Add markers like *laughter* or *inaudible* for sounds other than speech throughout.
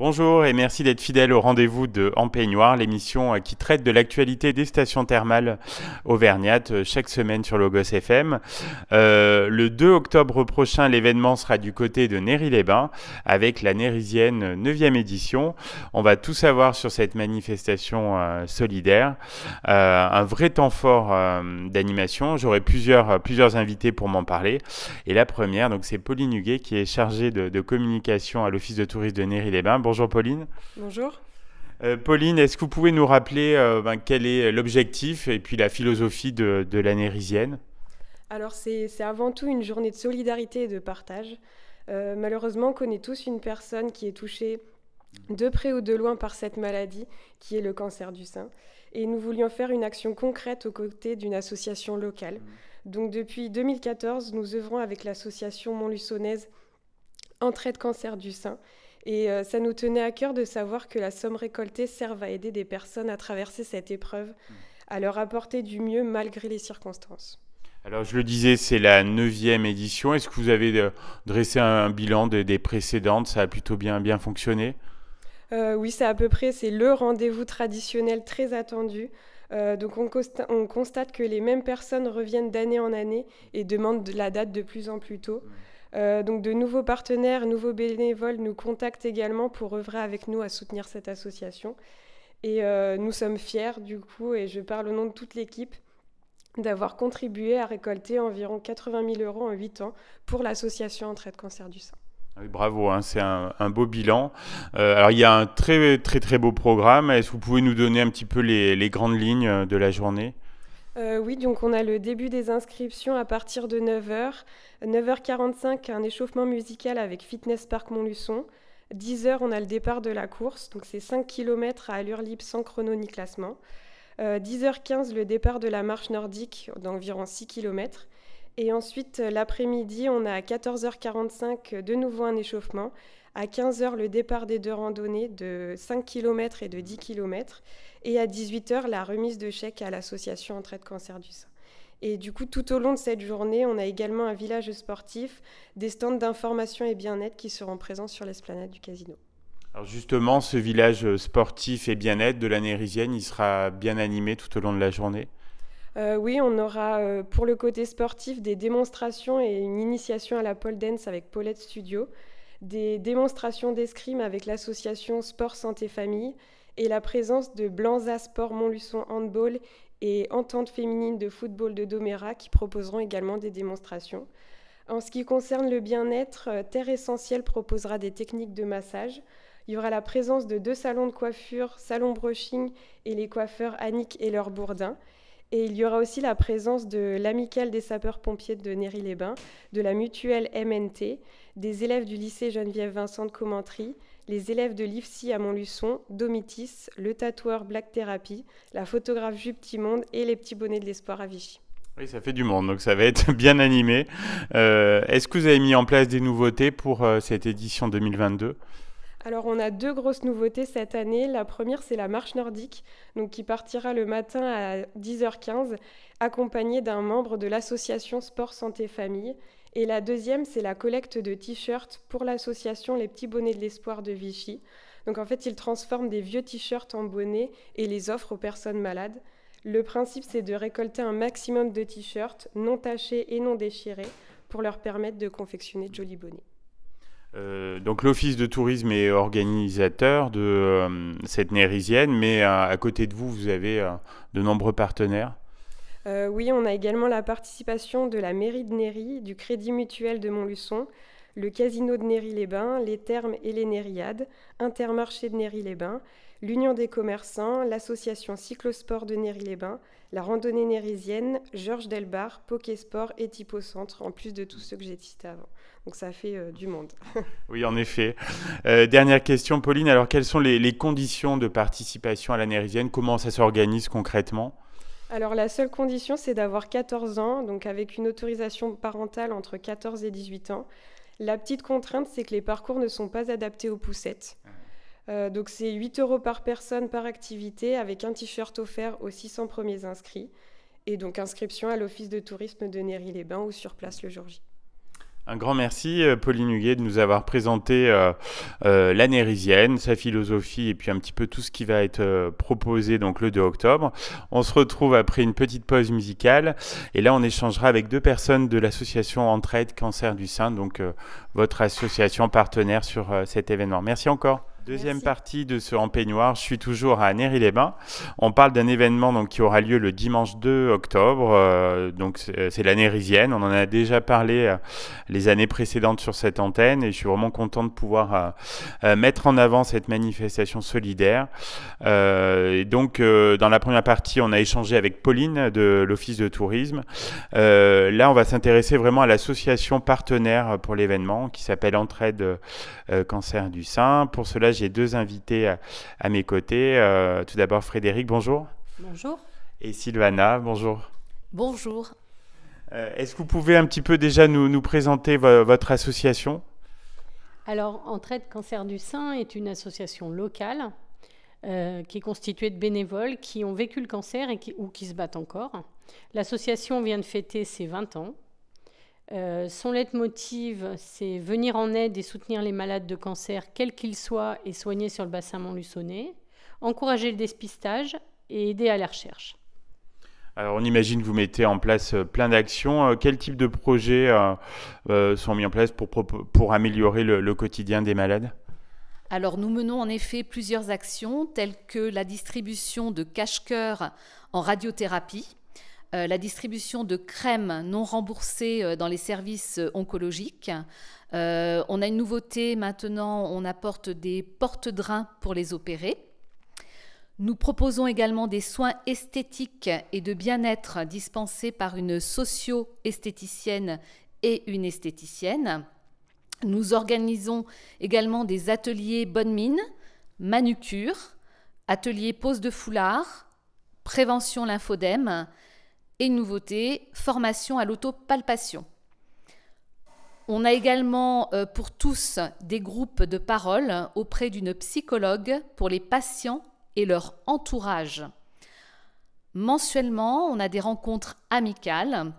Bonjour et merci d'être fidèle au rendez-vous de En Peignoir, l'émission euh, qui traite de l'actualité des stations thermales auvergnates euh, chaque semaine sur Logos FM. Euh, le 2 octobre prochain, l'événement sera du côté de Néry-les-Bains avec la Nérisienne 9e édition. On va tout savoir sur cette manifestation solidaire. un vrai temps fort d'animation. J'aurai plusieurs, plusieurs invités pour m'en parler. Et la première, donc c'est Pauline Huguet qui est chargée de, de communication à l'Office de tourisme de Néry-les-Bains. Bonjour Pauline. Bonjour. Euh, Pauline, est-ce que vous pouvez nous rappeler euh, ben, quel est l'objectif et puis la philosophie de, l'année rizienne Alors c'est avant tout une journée de solidarité et de partage. Euh, malheureusement, on connaît tous une personne qui est touchée de près ou de loin par cette maladie qui est le cancer du sein. Et nous voulions faire une action concrète aux côtés d'une association locale. Mmh. Donc depuis 2014, nous œuvrons avec l'association montluçonnaise Entraide Cancer du Sein et euh, ça nous tenait à cœur de savoir que la somme récoltée serve à aider des personnes à traverser cette épreuve, mm. à leur apporter du mieux malgré les circonstances. Alors je le disais, c'est la neuvième édition. Est-ce que vous avez euh, dressé un, bilan des, précédentes Ça a plutôt bien, bien fonctionné euh, Oui, c'est à peu près, c'est le rendez-vous traditionnel très attendu. donc on, constate que les mêmes personnes reviennent d'année en année et demandent la date de plus en plus tôt. Mm. Euh, donc de nouveaux partenaires, nouveaux bénévoles nous contactent également pour œuvrer avec nous à soutenir cette association. Et euh, nous sommes fiers du coup, et je parle au nom de toute l'équipe, d'avoir contribué à récolter environ 80 000 euros en 8 ans pour l'association Entraide Cancer du Sein. Ah bravo, hein, c'est un, beau bilan. Euh, alors il y a un très très très beau programme. Est-ce que vous pouvez nous donner un petit peu les grandes lignes de la journée euh, oui, donc on a le début des inscriptions à partir de 9h. 9h45, un échauffement musical avec Fitness Park Montluçon. 10h, on a le départ de la course, donc c'est 5 km à allure libre sans chrono ni classement. 10h15, euh, le départ de la marche nordique d'environ 6 km. Et ensuite, euh, l'après-midi, on a à 14h45 de nouveau un échauffement à 15h, le départ des deux randonnées de 5 km et de 10 km. Et à 18h, la remise de chèques à l'association Entraide Cancer du Sein. Et du coup, tout au long de cette journée, on a également un village sportif, des stands d'information et bien-être qui seront présents sur l'esplanade du casino. Alors justement, ce village sportif et bien-être de l'année Nérisienne, il sera bien animé tout au long de la journée euh, oui, on aura euh, pour le côté sportif des démonstrations et une initiation à la pole dance avec Paulette Studio des démonstrations d'escrime avec l'association Sport Santé Famille et la présence de Blanza Sport Montluçon Handball et Entente Féminine de Football de Doméra qui proposeront également des démonstrations. En ce qui concerne le bien-être, euh, Terre Essentielle proposera des techniques de massage. Il y aura la présence de deux salons de coiffure, Salon Brushing et les coiffeurs Annick et leur Bourdin. Et il y aura aussi la présence de l'Amicale des sapeurs-pompiers de Néry-les-Bains, de la mutuelle MNT, des élèves du lycée Geneviève Vincent de Commentry, les élèves de l'IFSI à Montluçon, Domitis, le tatoueur Black Therapy, la photographe Jupe Timonde et les petits bonnets de l'espoir à Vichy. Oui, ça fait du monde, donc ça va être *laughs* bien animé. Euh, est-ce que vous avez mis en place des nouveautés pour euh, cette édition 2022 alors on a deux grosses nouveautés cette année. La première, c'est la marche nordique, donc qui partira le matin à 10h15, accompagnée d'un membre de l'association Sport Santé Famille. Et la deuxième, c'est la collecte de t-shirts pour l'association Les Petits Bonnets de l'Espoir de Vichy. Donc en fait, ils transforment des vieux t-shirts en bonnets et les offrent aux personnes malades. Le principe, c'est de récolter un maximum de t-shirts non tachés et non déchirés pour leur permettre de confectionner de jolis bonnets. Euh, donc l'office de tourisme est organisateur de euh, cette nérisienne, mais euh, à côté de vous, vous avez de nombreux partenaires. oui, on a également la participation de la mairie de Néry, du Crédit Mutuel de Montluçon, le Casino de Néry-les-Bains, les Thermes et les Nériades, Intermarché de Néry-les-Bains, l'Union des commerçants, l'association Cyclosport de Néry-les-Bains, la randonnée nérisienne, Georges Delbar, Sport et Typo Centre, en plus de tous ceux que j'ai cités avant. Donc ça fait euh, du monde. *laughs* oui, en effet. Euh, dernière question, Pauline. Alors, quelles sont les, les conditions de participation à la nérisienne Comment ça s'organise concrètement alors la seule condition, c'est d'avoir 14 ans, donc avec une autorisation parentale entre 14 et 18 ans, la petite contrainte, c'est que les parcours ne sont pas adaptés aux poussettes. Ah. Euh, donc c'est 8 euros par personne par activité avec un t-shirt offert aux 600 premiers inscrits. Et donc inscription à l'Office de tourisme de Néry-les-Bains ou sur place le jour J. Un grand merci, euh, Pauline Huguet, de nous avoir présenté euh, euh l'anérisienne, sa philosophie et puis un petit peu tout ce qui va être euh, proposé donc le 2 octobre. On se retrouve après une petite pause musicale et là on échangera avec deux personnes de l'association Entraide Cancer du Sein, donc votre association partenaire sur cet événement. Merci encore. Deuxième partie de ce En peignoir, je suis toujours à Néry-les-Bains. On parle d'un événement donc, qui aura lieu le dimanche 2 octobre. Euh, donc c'est euh, la Nérisienne. On en a déjà parlé euh, les années précédentes sur cette antenne et je suis vraiment content de pouvoir mettre en avant cette manifestation solidaire. et donc dans la première partie, on a échangé avec Pauline de l'Office de tourisme. là, on va s'intéresser vraiment à l'association partenaire pour l'événement qui s'appelle Entraide Cancer du Sein. Pour cela, j'ai deux invités à, mes côtés. Euh, tout d'abord, Frédéric, bonjour. Bonjour. Et Sylvana, bonjour. Bonjour. Euh, est-ce que vous pouvez un petit peu déjà nous, présenter votre association Alors, Entraide Cancer du Sein est une association locale euh, qui est constituée de bénévoles qui ont vécu le cancer et ou qui se battent encore. L'association vient de fêter ses 20 ans. Euh, son leitmotiv, c'est venir en aide et soutenir les malades de cancer, quels qu'ils soient, et soigner sur le bassin montluçonné, encourager le dépistage et aider à la recherche. Alors on imagine que vous mettez en place euh, plein d'actions. Euh, quel type de projets sont mis en place pour, améliorer le, quotidien des malades alors nous menons en effet plusieurs actions telles que la distribution de cache coeur en radiothérapie euh, la distribution de crèmes non remboursées euh, dans les services euh, oncologiques. on a une nouveauté maintenant, on apporte des porte-drains pour les opérer. Nous proposons également des soins esthétiques et de bien-être dispensés par une socio-esthéticienne et une esthéticienne. Nous organisons également des ateliers bonne mine, manucure, ateliers pose de foulard, prévention lymphodème et nouveauté, formation à l'autopalpation. On a également euh, pour tous des groupes de parole auprès d'une psychologue pour les patients et leur entourage. Mensuellement, on a des rencontres amicales.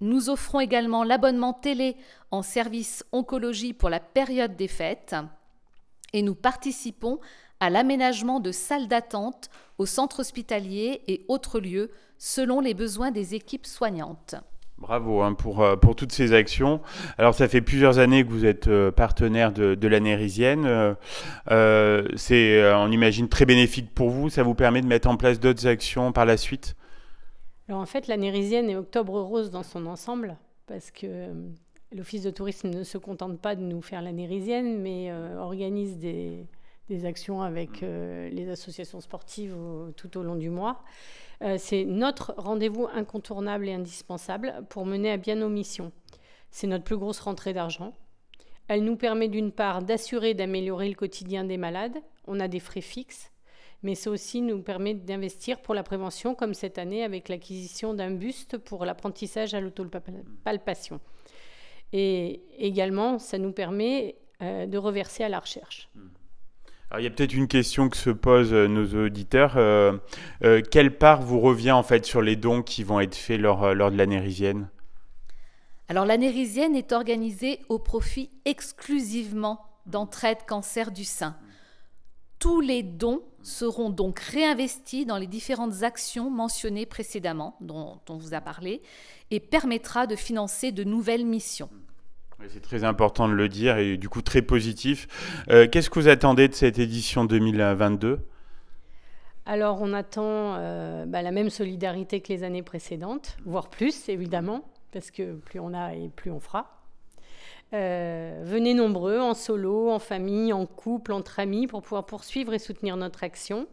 Nous offrons également l'abonnement télé en service oncologie pour la période des fêtes et nous participons à l'aménagement de salles d'attente au centre hospitalier et autres lieux selon les besoins des équipes soignantes. Bravo hein, pour, euh, pour toutes ces actions. Alors ça fait plusieurs années que vous êtes euh, partenaire de, la Nérisienne. Euh, c'est, on imagine, très bénéfique pour vous. Ça vous permet de mettre en place d'autres actions par la suite Alors en fait, la Nérisienne est Octobre Rose dans son ensemble parce que l'Office de tourisme ne se contente pas de nous faire la Nérisienne, mais organise des, des actions avec mm. euh, les associations sportives tout au long du mois. Euh, c'est notre rendez-vous incontournable et indispensable pour mener à bien nos missions. C'est notre plus grosse rentrée d'argent. Elle nous permet d'une part d'assurer d'améliorer le quotidien des malades, on a des frais fixes, mais ça aussi nous permet d'investir pour la prévention, comme cette année avec l'acquisition d'un buste pour l'apprentissage à l'autopalpation. Et également, ça nous permet euh, de reverser à la recherche. Mm il y a peut-être une question que se posent euh, nos auditeurs. Euh, euh, quelle part vous revient en fait sur les dons qui vont être faits lors, de l'année rizienne Alors l'année rizienne est organisée au profit exclusivement d'entraide cancer du sein. Tous les dons seront donc réinvestis dans les différentes actions mentionnées précédemment, dont on vous a parlé, et permettra de financer de nouvelles missions. C'est très important de le dire et du coup très positif. Euh, qu'est-ce que vous attendez de cette édition 2022 Alors on attend euh, bah, la même solidarité que les années précédentes, voire plus évidemment, parce que plus on a et plus on fera. Euh, venez nombreux, en solo, en famille, en couple, entre amis, pour pouvoir poursuivre et soutenir notre action.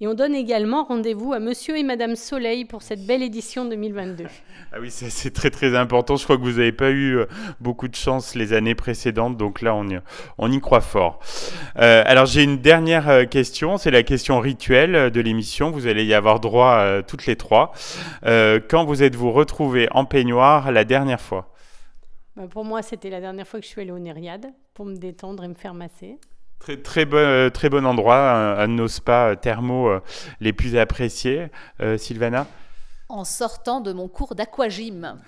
Et on donne également rendez-vous à Monsieur et Madame Soleil pour cette belle édition 2022. Ah oui, c'est très très important. Je crois que vous n'avez pas eu euh, beaucoup de chance les années précédentes, donc là on y, croit fort. Euh, alors j'ai une dernière euh, question, c'est la question rituelle de l'émission. Vous allez y avoir droit toutes les trois. quand vous êtes-vous retrouvée en peignoir la dernière fois bah, Pour moi, c'était la dernière fois que je suis allée au Nériade pour me détendre et me faire masser. Très, très, bon, euh, très bon endroit, euh, un, de nos spas euh, thermaux les plus appréciés, Sylvana En sortant de mon cours d'aquagym.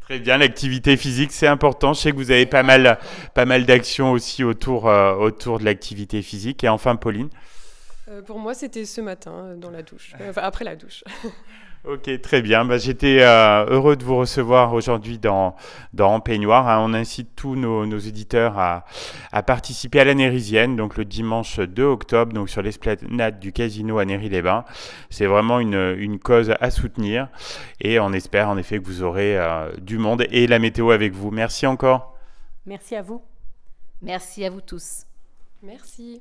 Très bien, l'activité physique, c'est important. Je sais que vous avez pas mal, pas mal d'actions aussi autour, autour de l'activité physique. Et enfin, Pauline Pour moi, c'était ce matin, dans la douche, après la douche. *laughs* Ok, très bien. Bah, j'étais euh, heureux de vous recevoir aujourd'hui dans, dans Peignoir. Hein. On incite tous nos, éditeurs à, participer à la Nérisienne, donc le dimanche 2 octobre, donc sur l'esplanade du casino à les bains C'est vraiment une, cause à soutenir et on espère en effet que vous aurez euh, du monde et la météo avec vous. Merci encore. Merci à vous. Merci à vous tous. Merci.